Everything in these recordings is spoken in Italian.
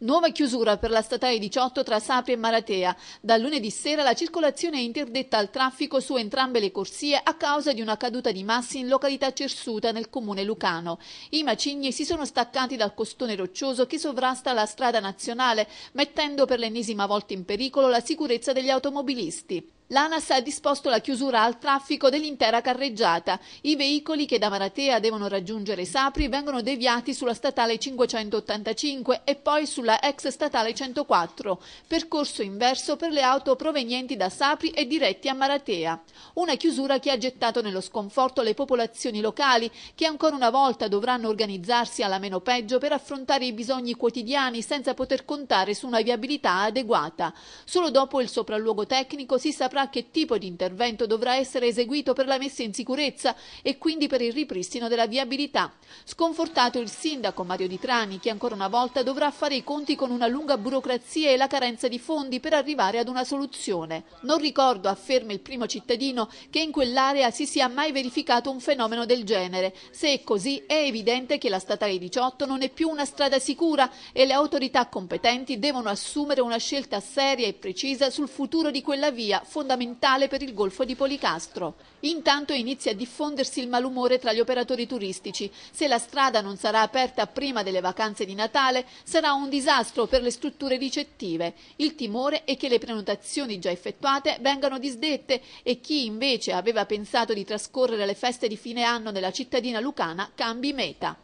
Nuova chiusura per la statale 18 tra Sapri e Maratea. Da lunedì sera la circolazione è interdetta al traffico su entrambe le corsie a causa di una caduta di massi in località Cersuta nel comune lucano. I macigni si sono staccati dal costone roccioso che sovrasta la strada nazionale, mettendo per l'ennesima volta in pericolo la sicurezza degli automobilisti. L'ANAS ha disposto la chiusura al traffico dell'intera carreggiata. I veicoli che da Maratea devono raggiungere Sapri vengono deviati sulla statale 585 e poi sulla ex statale 104, percorso inverso per le auto provenienti da Sapri e diretti a Maratea. Una chiusura che ha gettato nello sconforto le popolazioni locali che ancora una volta dovranno organizzarsi alla meno peggio per affrontare i bisogni quotidiani senza poter contare su una viabilità adeguata. Solo dopo il sopralluogo tecnico si saprà saprà che tipo di intervento dovrà essere eseguito per la messa in sicurezza e quindi per il ripristino della viabilità. Sconfortato il sindaco Mario Di Trani, che ancora una volta dovrà fare i conti con una lunga burocrazia e la carenza di fondi per arrivare ad una soluzione. Non ricordo, afferma il primo cittadino, che in quell'area si sia mai verificato un fenomeno del genere. Se è così, è evidente che la statale 18 non è più una strada sicura e le autorità competenti devono assumere una scelta seria e precisa sul futuro di quella via, fondamentale fondamentale per il Golfo di Policastro. Intanto inizia a diffondersi il malumore tra gli operatori turistici. Se la strada non sarà aperta prima delle vacanze di Natale, sarà un disastro per le strutture ricettive. Il timore è che le prenotazioni già effettuate vengano disdette e chi invece aveva pensato di trascorrere le feste di fine anno nella cittadina lucana cambi meta.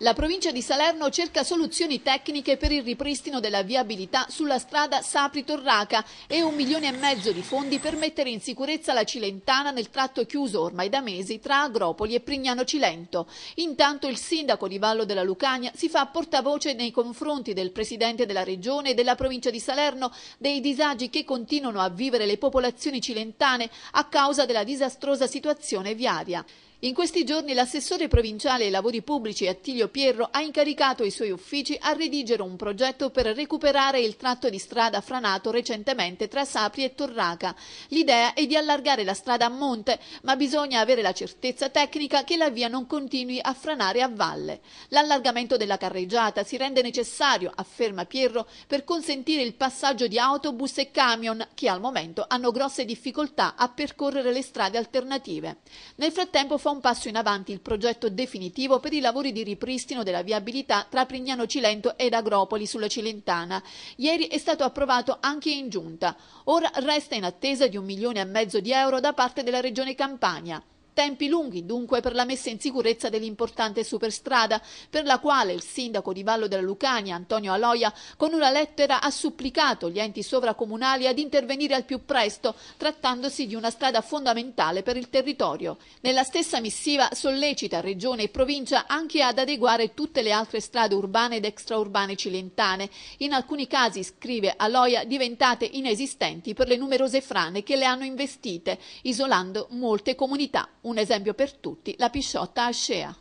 La provincia di Salerno cerca soluzioni tecniche per il ripristino della viabilità sulla strada Sapri-Torraca e un milione e mezzo di fondi per mettere in sicurezza la Cilentana nel tratto chiuso ormai da mesi tra Agropoli e Prignano Cilento. Intanto il sindaco di Vallo della Lucania si fa portavoce nei confronti del presidente della regione e della provincia di Salerno dei disagi che continuano a vivere le popolazioni cilentane a causa della disastrosa situazione viaria. In questi giorni l'assessore provinciale ai lavori pubblici Attilio Pierro ha incaricato i suoi uffici a redigere un progetto per recuperare il tratto di strada franato recentemente tra Sapri e Torraca. L'idea è di allargare la strada a monte, ma bisogna avere la certezza tecnica che la via non continui a franare a valle. L'allargamento della carreggiata si rende necessario, afferma Pierro, per consentire il passaggio di autobus e camion che al momento hanno grosse difficoltà a percorrere le strade alternative. Nel frattempo fa un un passo in avanti il progetto definitivo per i lavori di ripristino della viabilità tra Prignano Cilento ed Agropoli sulla Cilentana. Ieri è stato approvato anche in giunta. Ora resta in attesa di un milione e mezzo di euro da parte della Regione Campania. Tempi lunghi dunque per la messa in sicurezza dell'importante superstrada, per la quale il sindaco di Vallo della Lucania, Antonio Aloia, con una lettera ha supplicato gli enti sovracomunali ad intervenire al più presto, trattandosi di una strada fondamentale per il territorio. Nella stessa missiva sollecita Regione e Provincia anche ad adeguare tutte le altre strade urbane ed extraurbane cilentane, in alcuni casi, scrive Aloia, diventate inesistenti per le numerose frane che le hanno investite, isolando molte comunità un esempio per tutti, la pisciotta ascea.